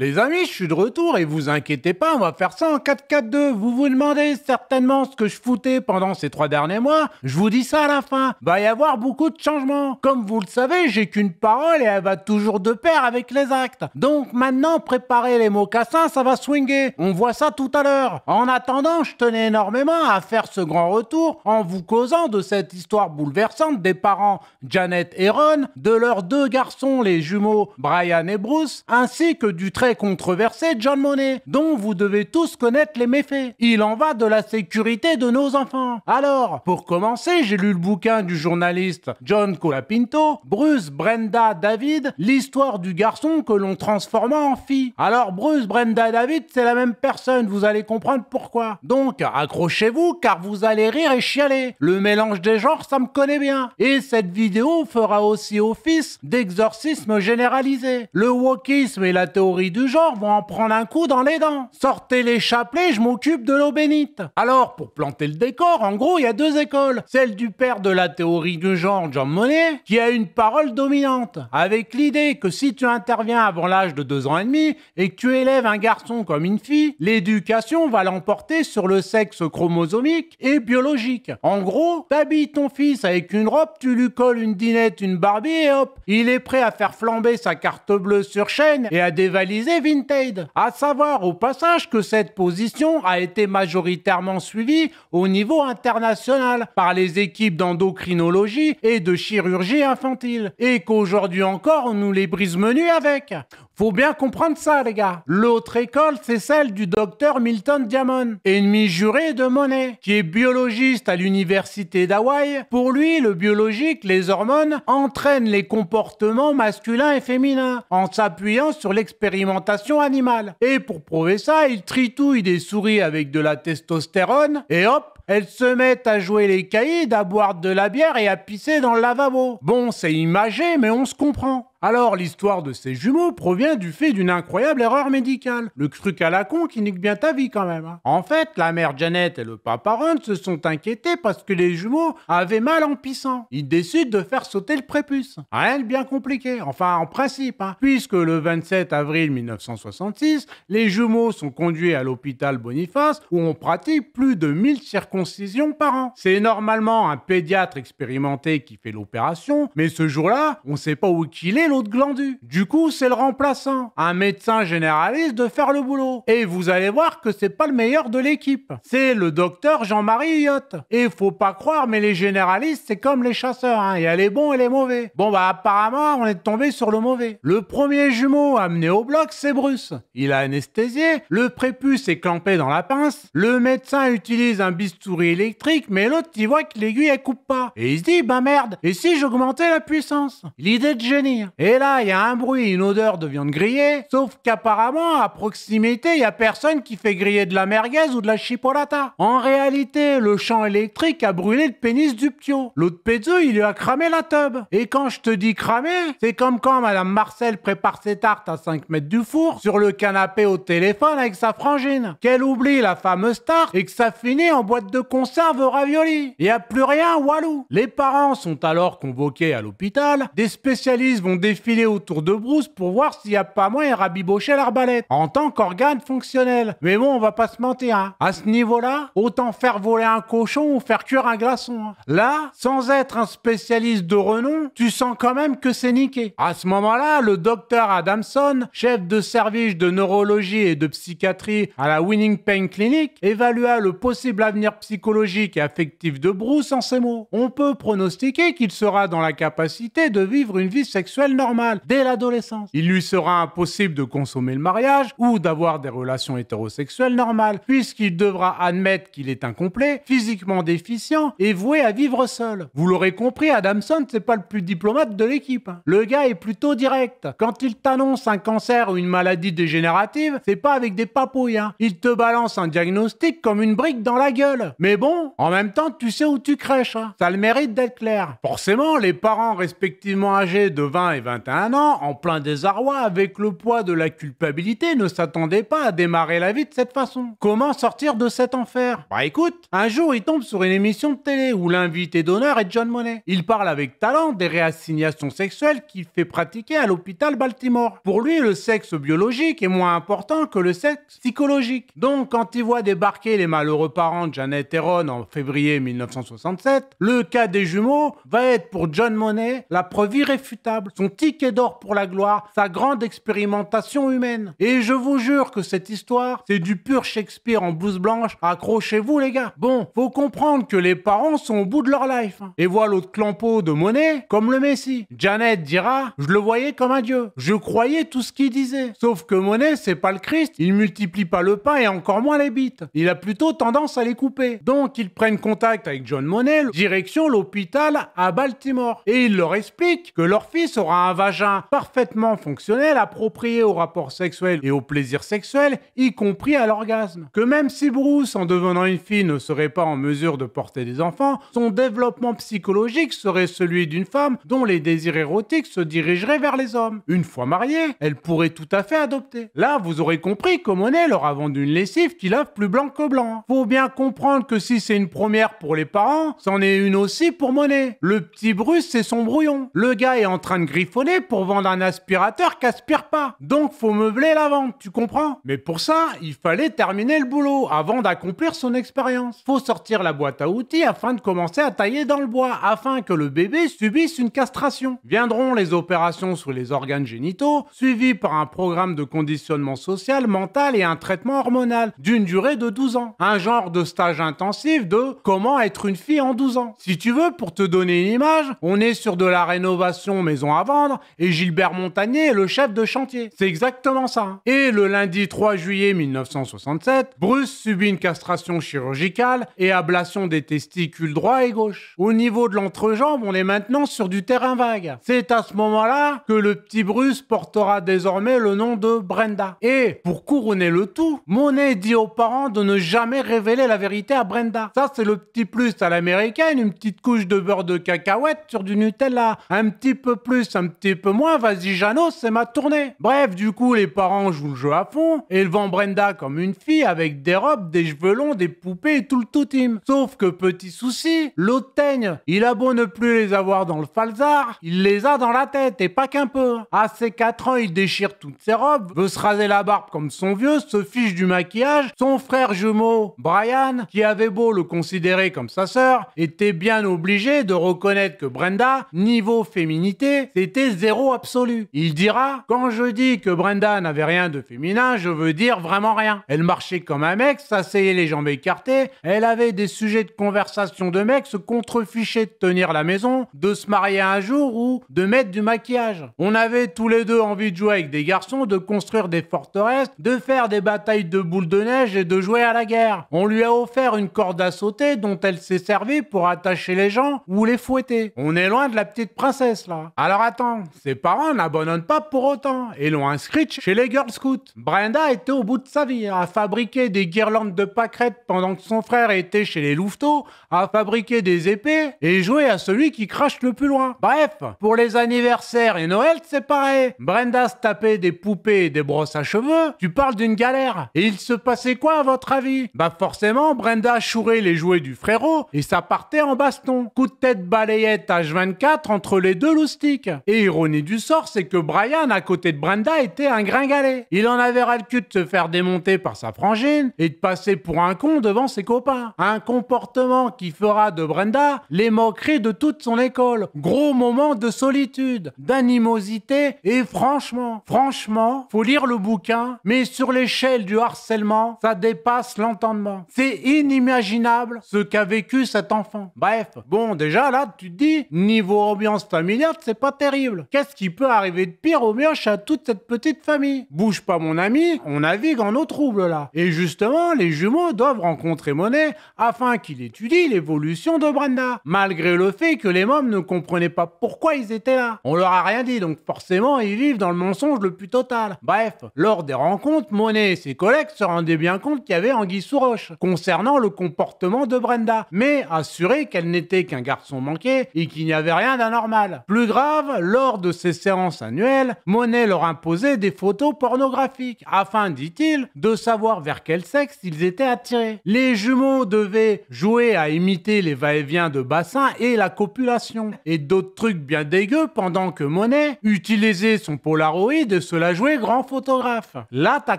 Les amis, je suis de retour et vous inquiétez pas, on va faire ça en 4-4-2. Vous vous demandez certainement ce que je foutais pendant ces trois derniers mois. Je vous dis ça à la fin. Va y avoir beaucoup de changements. Comme vous le savez, j'ai qu'une parole et elle va toujours de pair avec les actes. Donc maintenant, préparez les mocassins, ça va swinger. On voit ça tout à l'heure. En attendant, je tenais énormément à faire ce grand retour en vous causant de cette histoire bouleversante des parents Janet et Ron, de leurs deux garçons, les jumeaux Brian et Bruce, ainsi que du très controversé John Monet, dont vous devez tous connaître les méfaits. Il en va de la sécurité de nos enfants. Alors, pour commencer, j'ai lu le bouquin du journaliste John Colapinto, Bruce Brenda David, l'histoire du garçon que l'on transforma en fille. Alors, Bruce Brenda David, c'est la même personne, vous allez comprendre pourquoi. Donc, accrochez-vous car vous allez rire et chialer. Le mélange des genres, ça me connaît bien. Et cette vidéo fera aussi office d'exorcisme généralisé. Le wokisme et la théorie du genre vont en prendre un coup dans les dents. Sortez les chapelets, je m'occupe de l'eau bénite. Alors, pour planter le décor, en gros, il y a deux écoles. Celle du père de la théorie du genre, John Monnet, qui a une parole dominante, avec l'idée que si tu interviens avant l'âge de deux ans et demi et que tu élèves un garçon comme une fille, l'éducation va l'emporter sur le sexe chromosomique et biologique. En gros, t'habilles ton fils avec une robe, tu lui colles une dinette, une barbie et hop, il est prêt à faire flamber sa carte bleue sur chaîne et à dévalider Vintage. À savoir au passage que cette position a été majoritairement suivie au niveau international par les équipes d'endocrinologie et de chirurgie infantile et qu'aujourd'hui encore on nous les brise menu avec. Faut bien comprendre ça, les gars. L'autre école, c'est celle du docteur Milton Diamond, ennemi juré de Monet, qui est biologiste à l'université d'Hawaï. Pour lui, le biologique, les hormones, entraînent les comportements masculins et féminins, en s'appuyant sur l'expérimentation animale. Et pour prouver ça, il tritouille des souris avec de la testostérone, et hop, elles se mettent à jouer les caïds, à boire de la bière et à pisser dans le lavabo. Bon, c'est imagé, mais on se comprend. Alors l'histoire de ces jumeaux provient du fait d'une incroyable erreur médicale. Le truc à la con qui nique bien ta vie quand même. Hein. En fait, la mère Janet et le papa Ron se sont inquiétés parce que les jumeaux avaient mal en pissant. Ils décident de faire sauter le prépuce. Rien de bien compliqué, enfin en principe. Hein. Puisque le 27 avril 1966, les jumeaux sont conduits à l'hôpital Boniface où on pratique plus de 1000 circoncisions par an. C'est normalement un pédiatre expérimenté qui fait l'opération, mais ce jour-là, on ne sait pas où qu'il est l'autre glandu. Du coup, c'est le remplaçant, un médecin généraliste de faire le boulot. Et vous allez voir que c'est pas le meilleur de l'équipe. C'est le docteur Jean-Marie Yotte. Et faut pas croire, mais les généralistes, c'est comme les chasseurs, hein. Il y a les bons et les mauvais. Bon, bah, apparemment, on est tombé sur le mauvais. Le premier jumeau amené au bloc, c'est Bruce. Il a anesthésié, le prépuce est clampé dans la pince, le médecin utilise un bistouri électrique, mais l'autre, il voit que l'aiguille, elle coupe pas. Et il se dit, bah merde, et si j'augmentais la puissance L'idée de génie. Hein. Et là, il y a un bruit, une odeur de viande grillée, sauf qu'apparemment, à proximité, il y a personne qui fait griller de la merguez ou de la chipolata. En réalité, le champ électrique a brûlé le pénis du pio. L'autre pezzo, il lui a cramé la tube. Et quand je te dis cramé, c'est comme quand Madame Marcel prépare ses tartes à 5 mètres du four, sur le canapé au téléphone avec sa frangine. Qu'elle oublie la fameuse tarte et que ça finit en boîte de conserve au ravioli. Il a plus rien, walou. Les parents sont alors convoqués à l'hôpital, des spécialistes vont défiler autour de Bruce pour voir s'il n'y a pas moyen de rabibocher l'arbalète en tant qu'organe fonctionnel. Mais bon, on va pas se mentir. Hein. À ce niveau-là, autant faire voler un cochon ou faire cuire un glaçon. Hein. Là, sans être un spécialiste de renom, tu sens quand même que c'est niqué. À ce moment-là, le docteur Adamson, chef de service de neurologie et de psychiatrie à la Winning Pain Clinic, évalua le possible avenir psychologique et affectif de Bruce en ces mots. On peut pronostiquer qu'il sera dans la capacité de vivre une vie sexuelle normal dès l'adolescence. Il lui sera impossible de consommer le mariage ou d'avoir des relations hétérosexuelles normales, puisqu'il devra admettre qu'il est incomplet, physiquement déficient et voué à vivre seul. Vous l'aurez compris, Adamson, c'est pas le plus diplomate de l'équipe. Hein. Le gars est plutôt direct. Quand il t'annonce un cancer ou une maladie dégénérative, c'est pas avec des papouilles. Hein. Il te balance un diagnostic comme une brique dans la gueule. Mais bon, en même temps, tu sais où tu crèches. Hein. Ça le mérite d'être clair. Forcément, les parents respectivement âgés de 20 et 20 21 ans, en plein désarroi avec le poids de la culpabilité, ne s'attendait pas à démarrer la vie de cette façon. Comment sortir de cet enfer Bah écoute, un jour il tombe sur une émission de télé où l'invité d'honneur est John Monet. Il parle avec talent des réassignations sexuelles qu'il fait pratiquer à l'hôpital Baltimore. Pour lui, le sexe biologique est moins important que le sexe psychologique. Donc quand il voit débarquer les malheureux parents de Jeannette et Ron en février 1967, le cas des jumeaux va être pour John Monet la preuve irréfutable ticket d'or pour la gloire, sa grande expérimentation humaine. Et je vous jure que cette histoire, c'est du pur Shakespeare en blouse blanche. Accrochez-vous les gars. Bon, faut comprendre que les parents sont au bout de leur life. Hein. Et voient l'autre clampeau de Monet comme le Messie. Janet dira, je le voyais comme un dieu. Je croyais tout ce qu'il disait. Sauf que Monet, c'est pas le Christ. Il multiplie pas le pain et encore moins les bites. Il a plutôt tendance à les couper. Donc ils prennent contact avec John Monet, direction l'hôpital à Baltimore. Et il leur explique que leur fils aura un un vagin parfaitement fonctionnel, approprié au rapport sexuel et aux plaisir sexuels, y compris à l'orgasme. Que même si Bruce, en devenant une fille, ne serait pas en mesure de porter des enfants, son développement psychologique serait celui d'une femme dont les désirs érotiques se dirigeraient vers les hommes. Une fois mariée, elle pourrait tout à fait adopter. Là, vous aurez compris que Monet leur a vendu une lessive qui lave plus blanc que blanc. Faut bien comprendre que si c'est une première pour les parents, c'en est une aussi pour Monet. Le petit Bruce, c'est son brouillon. Le gars est en train de griffer pour vendre un aspirateur qu'aspire pas. Donc faut meubler la vente, tu comprends Mais pour ça, il fallait terminer le boulot avant d'accomplir son expérience. Faut sortir la boîte à outils afin de commencer à tailler dans le bois, afin que le bébé subisse une castration. Viendront les opérations sur les organes génitaux, suivies par un programme de conditionnement social, mental et un traitement hormonal d'une durée de 12 ans. Un genre de stage intensif de comment être une fille en 12 ans. Si tu veux, pour te donner une image, on est sur de la rénovation maison avant et Gilbert Montagné est le chef de chantier. C'est exactement ça. Hein. Et le lundi 3 juillet 1967, Bruce subit une castration chirurgicale et ablation des testicules droit et gauche. Au niveau de l'entrejambe, on est maintenant sur du terrain vague. C'est à ce moment-là que le petit Bruce portera désormais le nom de Brenda. Et pour couronner le tout, Monet dit aux parents de ne jamais révéler la vérité à Brenda. Ça, c'est le petit plus à l'américaine, une petite couche de beurre de cacahuète sur du Nutella, un petit peu plus, un un petit peu moins, vas-y Janos, c'est ma tournée. Bref, du coup, les parents jouent le jeu à fond, élevant Brenda comme une fille avec des robes, des cheveux longs, des poupées et tout le toutim. Sauf que petit souci, l'autre teigne, il a beau ne plus les avoir dans le falzar, il les a dans la tête et pas qu'un peu. À ses 4 ans, il déchire toutes ses robes, veut se raser la barbe comme son vieux, se fiche du maquillage. Son frère jumeau, Brian, qui avait beau le considérer comme sa sœur, était bien obligé de reconnaître que Brenda, niveau féminité, c'était zéro absolu. Il dira Quand je dis que Brenda n'avait rien de féminin, je veux dire vraiment rien. Elle marchait comme un mec, s'asseyait les jambes écartées, elle avait des sujets de conversation de mec, se contrefichait de tenir la maison, de se marier un jour ou de mettre du maquillage. On avait tous les deux envie de jouer avec des garçons, de construire des forteresses, de faire des batailles de boules de neige et de jouer à la guerre. On lui a offert une corde à sauter dont elle s'est servie pour attacher les gens ou les fouetter. On est loin de la petite princesse là. Alors attends, ses parents n'abandonnent pas pour autant et l'ont inscrit chez les Girl Scouts. Brenda était au bout de sa vie à fabriquer des guirlandes de pâquerettes pendant que son frère était chez les Louveteaux, à fabriquer des épées et jouer à celui qui crache le plus loin. Bref, pour les anniversaires et Noël, c'est pareil. Brenda se tapait des poupées et des brosses à cheveux. Tu parles d'une galère. Et il se passait quoi à votre avis Bah forcément, Brenda chourait les jouets du frérot et ça partait en baston. Coup de tête balayette H24 entre les deux loustiques. Et ironie du sort, c'est que Brian, à côté de Brenda, était un gringalet. Il en avait ras le cul de se faire démonter par sa frangine et de passer pour un con devant ses copains. Un comportement qui fera de Brenda les moqueries de toute son école. Gros moment de solitude, d'animosité et franchement, franchement, faut lire le bouquin, mais sur l'échelle du harcèlement, ça dépasse l'entendement. C'est inimaginable ce qu'a vécu cet enfant. Bref, bon déjà là, tu te dis, niveau ambiance familiale, c'est pas terrible. Qu'est-ce qui peut arriver de pire au mieux à toute cette petite famille Bouge pas mon ami, on navigue en eau trouble là. Et justement, les jumeaux doivent rencontrer Monet afin qu'il étudie l'évolution de Brenda, malgré le fait que les mômes ne comprenaient pas pourquoi ils étaient là. On leur a rien dit, donc forcément ils vivent dans le mensonge le plus total. Bref, lors des rencontres, Monet et ses collègues se rendaient bien compte qu'il y avait Anguille sous roche concernant le comportement de Brenda, mais assuré qu'elle n'était qu'un garçon manqué et qu'il n'y avait rien d'anormal. Plus grave, lors de ses séances annuelles, Monet leur imposait des photos pornographiques afin, dit-il, de savoir vers quel sexe ils étaient attirés. Les jumeaux devaient jouer à imiter les va-et-vient de bassin et la copulation et d'autres trucs bien dégueux pendant que Monet utilisait son Polaroid et se la jouait grand photographe. Là, t'as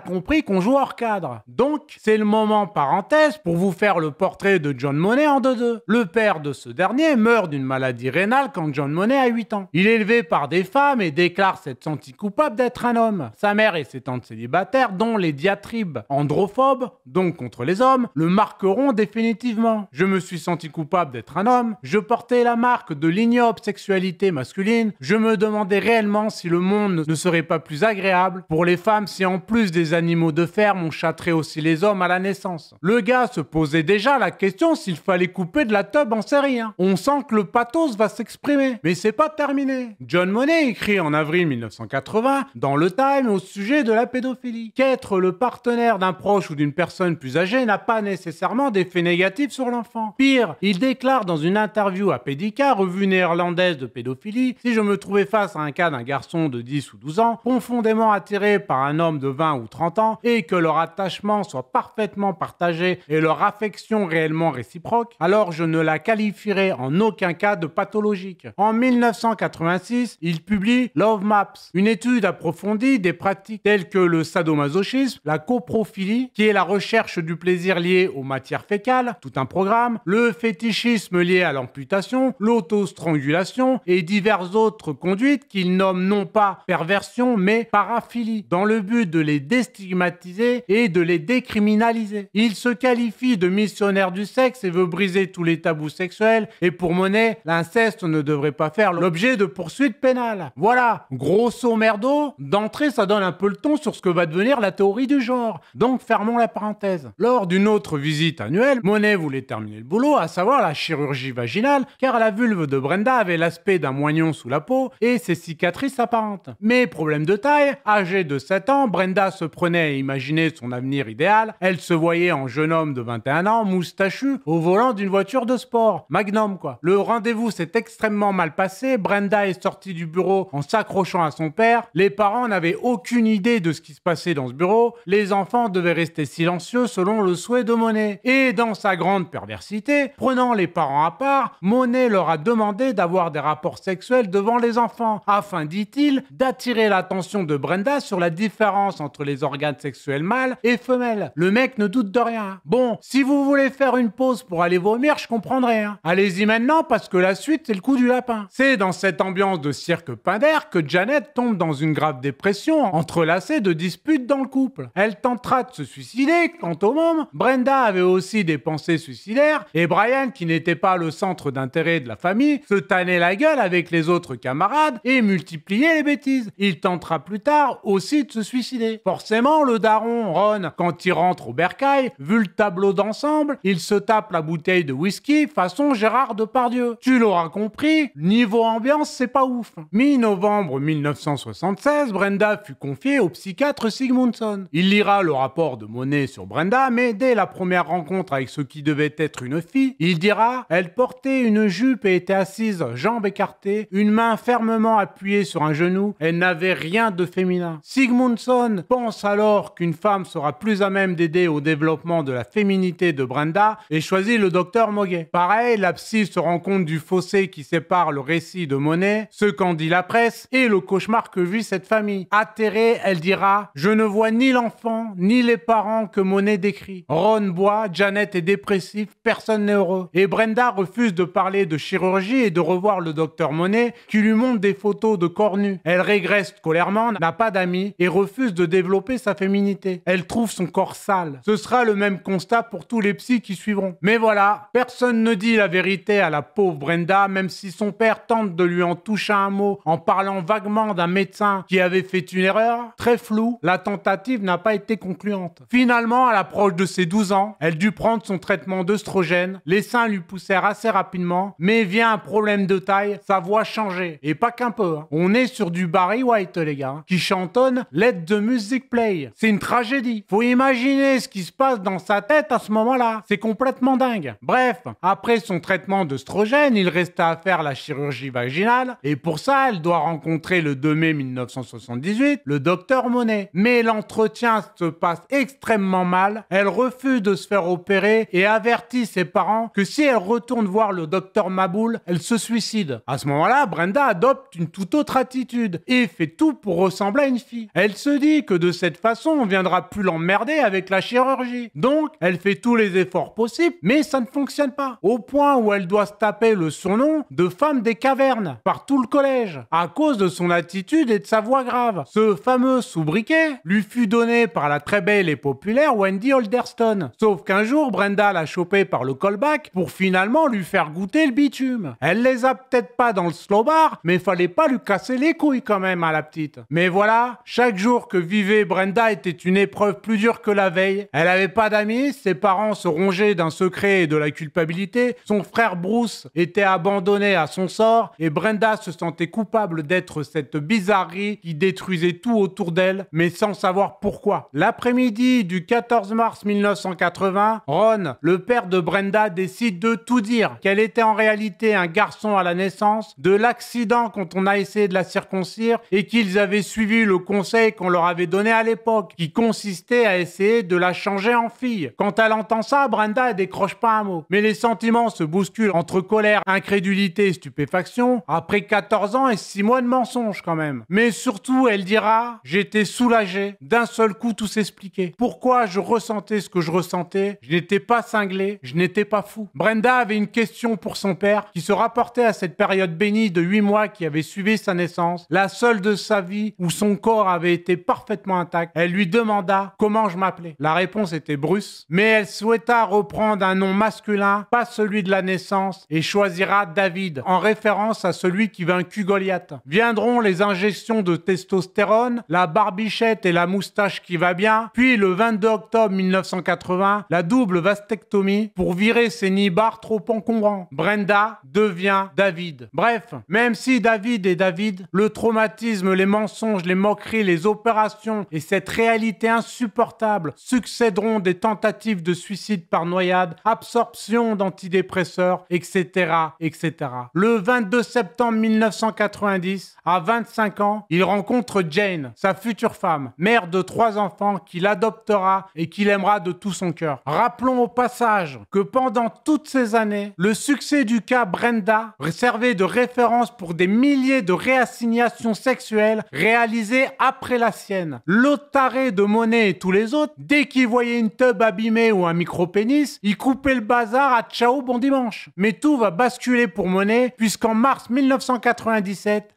compris qu'on joue hors cadre. Donc, c'est le moment parenthèse pour vous faire le portrait de John Monet en deux-deux. Le père de ce dernier meurt d'une maladie rénale quand John Monet a 8 ans. Il est élevé par des femmes et déclare s'être senti coupable d'être un homme. Sa mère et ses tantes célibataires, dont les diatribes androphobes, donc contre les hommes, le marqueront définitivement. Je me suis senti coupable d'être un homme, je portais la marque de l'ignoble sexualité masculine, je me demandais réellement si le monde ne serait pas plus agréable pour les femmes si en plus des animaux de ferme on châtré aussi les hommes à la naissance. Le gars se posait déjà la question s'il fallait couper de la teub en série. On sent que le pathos va s'exprimer, mais c'est pas terminé. John Monet écrit en avril 1980 dans le Time au sujet de la pédophilie qu'être le partenaire d'un proche ou d'une personne plus âgée n'a pas nécessairement d'effet négatif sur l'enfant. Pire, il déclare dans une interview à Pédica, revue néerlandaise de pédophilie, si je me trouvais face à un cas d'un garçon de 10 ou 12 ans, profondément attiré par un homme de 20 ou 30 ans, et que leur attachement soit parfaitement partagé et leur affection réellement réciproque, alors je ne la qualifierais en aucun cas de pathologique. En 1986, il publie Love Maps, une étude approfondie des pratiques telles que le sadomasochisme, la coprophilie, qui est la recherche du plaisir lié aux matières fécales, tout un programme, le fétichisme lié à l'amputation, l'autostrangulation et diverses autres conduites qu'il nomme non pas perversion mais paraphilie, dans le but de les déstigmatiser et de les décriminaliser. Il se qualifie de missionnaire du sexe et veut briser tous les tabous sexuels et pour monnaie, l'inceste ne devrait pas faire l'objet de poursuites pénale. Voilà, grosso merdo, d'entrée ça donne un peu le ton sur ce que va devenir la théorie du genre. Donc fermons la parenthèse. Lors d'une autre visite annuelle, Monet voulait terminer le boulot, à savoir la chirurgie vaginale, car la vulve de Brenda avait l'aspect d'un moignon sous la peau et ses cicatrices apparentes. Mais problème de taille, âgée de 7 ans, Brenda se prenait à imaginer son avenir idéal, elle se voyait en jeune homme de 21 ans, moustachu, au volant d'une voiture de sport. Magnum quoi. Le rendez-vous s'est extrêmement mal passé, Brenda est sortie du bureau en s'accrochant à son père. Les parents n'avaient aucune idée de ce qui se passait dans ce bureau. Les enfants devaient rester silencieux selon le souhait de Monet. Et dans sa grande perversité, prenant les parents à part, Monet leur a demandé d'avoir des rapports sexuels devant les enfants, afin, dit-il, d'attirer l'attention de Brenda sur la différence entre les organes sexuels mâles et femelles. Le mec ne doute de rien. Bon, si vous voulez faire une pause pour aller vomir, je comprendrai. Hein. Allez-y maintenant parce que la suite, c'est le coup du lapin. C'est dans cette ambiance de cirque Pinder que Janet tombe dans une grave dépression entrelacée de disputes dans le couple. Elle tentera de se suicider quant au môme. Brenda avait aussi des pensées suicidaires et Brian, qui n'était pas le centre d'intérêt de la famille, se tannait la gueule avec les autres camarades et multipliait les bêtises. Il tentera plus tard aussi de se suicider. Forcément, le daron Ron, quand il rentre au bercail, vu le tableau d'ensemble, il se tape la bouteille de whisky façon Gérard Depardieu. Tu l'auras compris, niveau ambiance, c'est pas ouf. Hein. Mi-novembre 1976, Brenda fut confiée au psychiatre Sigmundson. Il lira le rapport de Monet sur Brenda, mais dès la première rencontre avec ce qui devait être une fille, il dira Elle portait une jupe et était assise, jambes écartées, une main fermement appuyée sur un genou, elle n'avait rien de féminin. Sigmundson pense alors qu'une femme sera plus à même d'aider au développement de la féminité de Brenda et choisit le docteur Moguet. Pareil, la psy se rend compte du fossé qui sépare le récit de Monet, ce dit la presse et le cauchemar que vit cette famille. Atterrée, elle dira Je ne vois ni l'enfant, ni les parents que Monet décrit. Ron boit, Janet est dépressive, personne n'est heureux. Et Brenda refuse de parler de chirurgie et de revoir le docteur Monet qui lui montre des photos de corps Elle régresse colèrement, n'a pas d'amis et refuse de développer sa féminité. Elle trouve son corps sale. Ce sera le même constat pour tous les psys qui suivront. Mais voilà, personne ne dit la vérité à la pauvre Brenda, même si son père tente de lui en toucher un mot en parlant vaguement d'un médecin qui avait fait une erreur, très floue, la tentative n'a pas été concluante. Finalement, à l'approche de ses 12 ans, elle dut prendre son traitement d'œstrogène, les seins lui poussèrent assez rapidement, mais via un problème de taille, sa voix changeait. Et pas qu'un peu. Hein. On est sur du Barry White, les gars, hein, qui chantonne l'aide de Music Play. C'est une tragédie. Faut imaginer ce qui se passe dans sa tête à ce moment-là. C'est complètement dingue. Bref, après son traitement d'œstrogène, il resta à faire la chirurgie vaginale, et pour pour ça, elle doit rencontrer le 2 mai 1978 le docteur Monet. Mais l'entretien se passe extrêmement mal. Elle refuse de se faire opérer et avertit ses parents que si elle retourne voir le docteur Maboul, elle se suicide. À ce moment-là, Brenda adopte une toute autre attitude et fait tout pour ressembler à une fille. Elle se dit que de cette façon, on viendra plus l'emmerder avec la chirurgie. Donc, elle fait tous les efforts possibles, mais ça ne fonctionne pas. Au point où elle doit se taper le surnom de femme des cavernes par tout le collège, à cause de son attitude et de sa voix grave. Ce fameux sous-briquet lui fut donné par la très belle et populaire Wendy holderston Sauf qu'un jour, Brenda l'a chopé par le callback pour finalement lui faire goûter le bitume. Elle les a peut-être pas dans le slow bar, mais fallait pas lui casser les couilles quand même à la petite. Mais voilà, chaque jour que vivait Brenda était une épreuve plus dure que la veille. Elle avait pas d'amis, ses parents se rongeaient d'un secret et de la culpabilité, son frère Bruce était abandonné à son sort et Brenda se sentait coupable d'être cette bizarrerie qui détruisait tout autour d'elle, mais sans savoir pourquoi. L'après-midi du 14 mars 1980, Ron, le père de Brenda, décide de tout dire, qu'elle était en réalité un garçon à la naissance, de l'accident quand on a essayé de la circoncire, et qu'ils avaient suivi le conseil qu'on leur avait donné à l'époque, qui consistait à essayer de la changer en fille. Quand elle entend ça, Brenda décroche pas un mot. Mais les sentiments se bousculent entre colère, incrédulité et stupéfaction. Après quatre 14 ans et 6 mois de mensonges quand même. Mais surtout, elle dira J'étais soulagée. D'un seul coup, tout s'expliquait. Pourquoi je ressentais ce que je ressentais Je n'étais pas cinglé, je n'étais pas fou. Brenda avait une question pour son père qui se rapportait à cette période bénie de 8 mois qui avait suivi sa naissance, la seule de sa vie où son corps avait été parfaitement intact. Elle lui demanda comment je m'appelais. La réponse était Bruce, mais elle souhaita reprendre un nom masculin, pas celui de la naissance, et choisira David en référence à celui qui vint vaincu Goliath. Viendront les injections de testostérone, la barbichette et la moustache qui va bien, puis le 22 octobre 1980, la double vastectomie pour virer ses nibards trop encombrants. Brenda devient David. Bref, même si David est David, le traumatisme, les mensonges, les moqueries, les opérations et cette réalité insupportable succéderont des tentatives de suicide par noyade, absorption d'antidépresseurs, etc., etc. Le 22 septembre 1980, 1990, à 25 ans, il rencontre Jane, sa future femme, mère de trois enfants qu'il adoptera et qu'il aimera de tout son cœur. Rappelons au passage que pendant toutes ces années, le succès du cas Brenda servait de référence pour des milliers de réassignations sexuelles réalisées après la sienne. L'autre taré de Monet et tous les autres, dès qu'ils voyaient une tub abîmée ou un micro-pénis, ils coupait le bazar à ciao bon dimanche. Mais tout va basculer pour Monet puisqu'en mars 1990,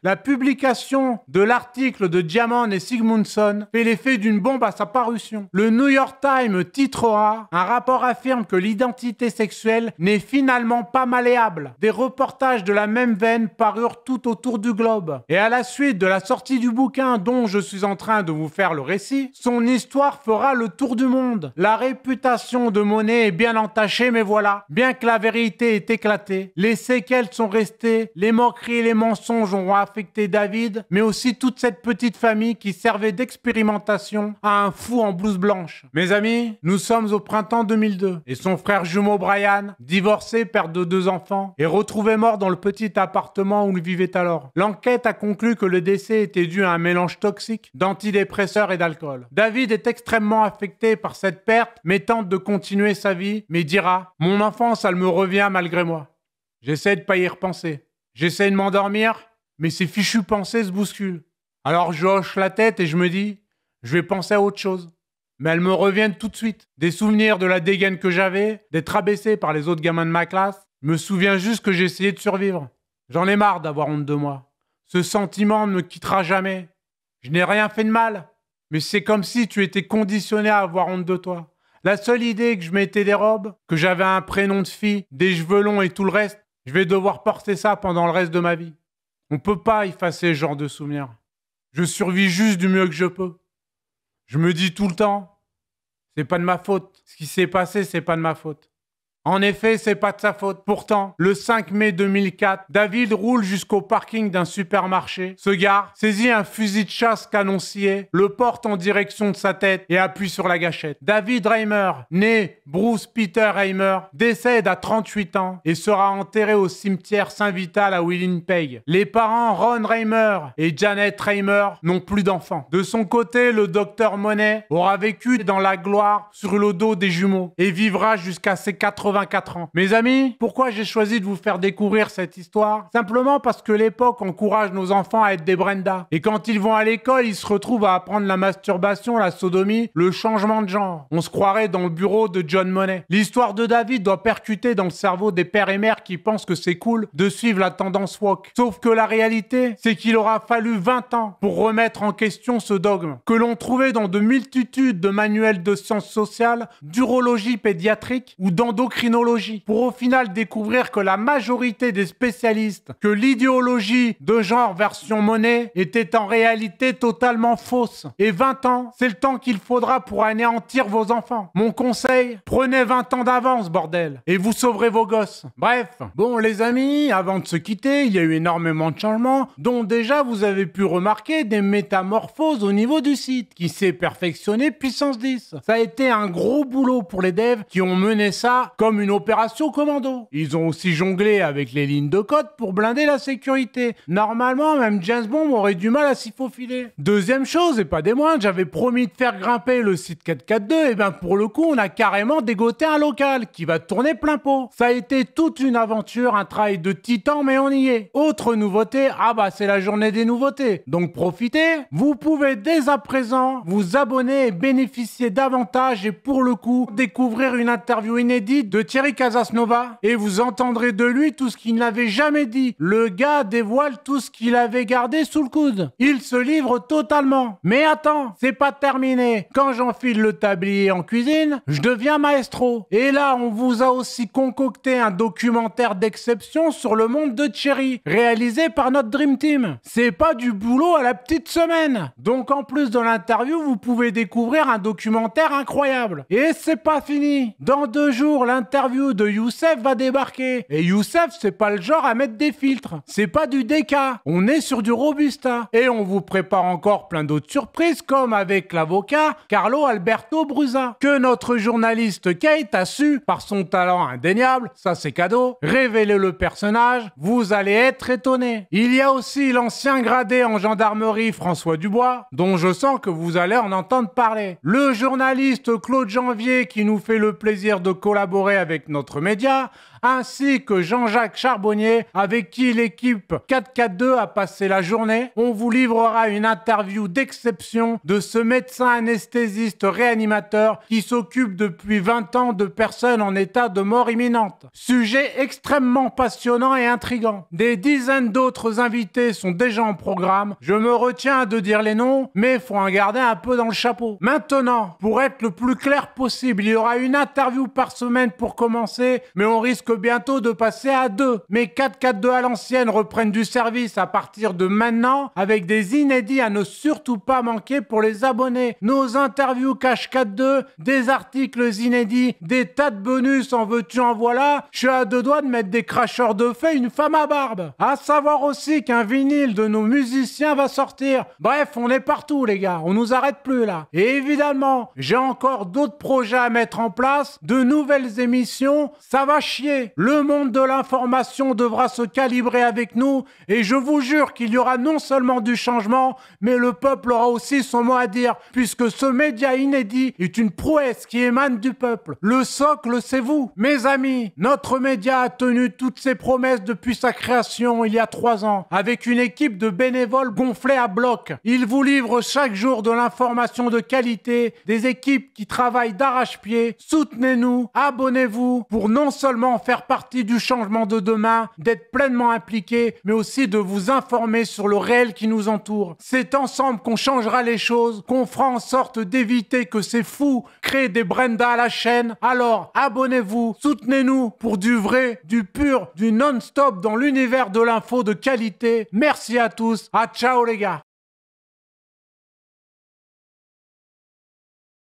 la publication de l'article de Diamond et Sigmundson fait l'effet d'une bombe à sa parution. Le New York Times titrera Un rapport affirme que l'identité sexuelle n'est finalement pas malléable. Des reportages de la même veine parurent tout autour du globe. Et à la suite de la sortie du bouquin dont je suis en train de vous faire le récit, son histoire fera le tour du monde. La réputation de Monet est bien entachée, mais voilà. Bien que la vérité ait éclaté, les séquelles sont restées, les moqueries, les mensonges, mensonges auront affecté David, mais aussi toute cette petite famille qui servait d'expérimentation à un fou en blouse blanche. Mes amis, nous sommes au printemps 2002 et son frère jumeau Brian, divorcé, père de deux enfants, est retrouvé mort dans le petit appartement où il vivait alors. L'enquête a conclu que le décès était dû à un mélange toxique d'antidépresseurs et d'alcool. David est extrêmement affecté par cette perte, mais tente de continuer sa vie, mais dira Mon enfance, elle me revient malgré moi. J'essaie de pas y repenser. J'essaie de m'endormir, mais ces fichues pensées se bousculent. Alors je hoche la tête et je me dis, je vais penser à autre chose. Mais elles me reviennent tout de suite. Des souvenirs de la dégaine que j'avais, d'être abaissé par les autres gamins de ma classe. me souviens juste que j'essayais de survivre. J'en ai marre d'avoir honte de moi. Ce sentiment ne me quittera jamais. Je n'ai rien fait de mal. Mais c'est comme si tu étais conditionné à avoir honte de toi. La seule idée que je mettais des robes, que j'avais un prénom de fille, des cheveux longs et tout le reste, je vais devoir porter ça pendant le reste de ma vie. On ne peut pas effacer ce genre de souvenirs. Je survis juste du mieux que je peux. Je me dis tout le temps, c'est pas de ma faute. Ce qui s'est passé, c'est pas de ma faute. En effet, c'est pas de sa faute. Pourtant, le 5 mai 2004, David roule jusqu'au parking d'un supermarché, se gare, saisit un fusil de chasse canoncier, le porte en direction de sa tête et appuie sur la gâchette. David Reimer, né Bruce Peter Reimer, décède à 38 ans et sera enterré au cimetière Saint-Vital à willinpeg Les parents Ron Reimer et Janet Reimer n'ont plus d'enfants. De son côté, le docteur Monet aura vécu dans la gloire sur le dos des jumeaux et vivra jusqu'à ses 80 mes amis, pourquoi j'ai choisi de vous faire découvrir cette histoire Simplement parce que l'époque encourage nos enfants à être des Brenda. Et quand ils vont à l'école, ils se retrouvent à apprendre la masturbation, la sodomie, le changement de genre. On se croirait dans le bureau de John Monet. L'histoire de David doit percuter dans le cerveau des pères et mères qui pensent que c'est cool de suivre la tendance woke. Sauf que la réalité, c'est qu'il aura fallu 20 ans pour remettre en question ce dogme, que l'on trouvait dans de multitudes de manuels de sciences sociales, d'urologie pédiatrique ou d'endocrinologie pour au final découvrir que la majorité des spécialistes, que l'idéologie de genre version monnaie était en réalité totalement fausse. Et 20 ans, c'est le temps qu'il faudra pour anéantir vos enfants. Mon conseil, prenez 20 ans d'avance, bordel, et vous sauverez vos gosses. Bref, bon les amis, avant de se quitter, il y a eu énormément de changements, dont déjà vous avez pu remarquer des métamorphoses au niveau du site, qui s'est perfectionné puissance 10. Ça a été un gros boulot pour les devs qui ont mené ça comme une opération commando. Ils ont aussi jonglé avec les lignes de code pour blinder la sécurité. Normalement, même James Bond aurait du mal à s'y faufiler. Deuxième chose, et pas des moindres, j'avais promis de faire grimper le site 442, et ben pour le coup, on a carrément dégoté un local qui va tourner plein pot. Ça a été toute une aventure, un travail de titan, mais on y est. Autre nouveauté, ah bah c'est la journée des nouveautés. Donc profitez, vous pouvez dès à présent vous abonner et bénéficier davantage et pour le coup découvrir une interview inédite de Thierry Casasnova et vous entendrez de lui tout ce qu'il n'avait jamais dit. Le gars dévoile tout ce qu'il avait gardé sous le coude. Il se livre totalement. Mais attends, c'est pas terminé. Quand j'enfile le tablier en cuisine, je deviens maestro. Et là, on vous a aussi concocté un documentaire d'exception sur le monde de Thierry, réalisé par notre Dream Team. C'est pas du boulot à la petite semaine. Donc en plus de l'interview, vous pouvez découvrir un documentaire incroyable. Et c'est pas fini. Dans deux jours, l'interview l'interview de Youssef va débarquer. Et Youssef, c'est pas le genre à mettre des filtres. C'est pas du DK. On est sur du Robusta. Et on vous prépare encore plein d'autres surprises, comme avec l'avocat Carlo Alberto Brusa, que notre journaliste Kate a su, par son talent indéniable, ça c'est cadeau, révéler le personnage, vous allez être étonné. Il y a aussi l'ancien gradé en gendarmerie François Dubois, dont je sens que vous allez en entendre parler. Le journaliste Claude Janvier, qui nous fait le plaisir de collaborer avec notre média, ainsi que Jean-Jacques Charbonnier, avec qui l'équipe 442 a passé la journée. On vous livrera une interview d'exception de ce médecin anesthésiste réanimateur qui s'occupe depuis 20 ans de personnes en état de mort imminente. Sujet extrêmement passionnant et intrigant. Des dizaines d'autres invités sont déjà en programme. Je me retiens de dire les noms, mais faut en garder un peu dans le chapeau. Maintenant, pour être le plus clair possible, il y aura une interview par semaine pour commencer, mais on risque bientôt de passer à 2. Mes 4-4-2 à l'ancienne reprennent du service à partir de maintenant avec des inédits à ne surtout pas manquer pour les abonnés. Nos interviews cache 4-2, des articles inédits, des tas de bonus en veux-tu en voilà. Je suis à deux doigts de mettre des cracheurs de feu une femme à barbe. À savoir aussi qu'un vinyle de nos musiciens va sortir. Bref, on est partout les gars, on nous arrête plus là. Et évidemment, j'ai encore d'autres projets à mettre en place, de nouvelles émissions, ça va chier. Le monde de l'information devra se calibrer avec nous et je vous jure qu'il y aura non seulement du changement, mais le peuple aura aussi son mot à dire puisque ce média inédit est une prouesse qui émane du peuple. Le socle, c'est vous. Mes amis, notre média a tenu toutes ses promesses depuis sa création il y a trois ans avec une équipe de bénévoles gonflés à bloc. Il vous livre chaque jour de l'information de qualité, des équipes qui travaillent d'arrache-pied. Soutenez-nous, abonnez-vous pour non seulement faire partie du changement de demain, d'être pleinement impliqué, mais aussi de vous informer sur le réel qui nous entoure. C'est ensemble qu'on changera les choses, qu'on fera en sorte d'éviter que ces fous créent des Brenda à la chaîne. Alors, abonnez-vous, soutenez-nous pour du vrai, du pur, du non-stop dans l'univers de l'info de qualité. Merci à tous. A ciao les gars.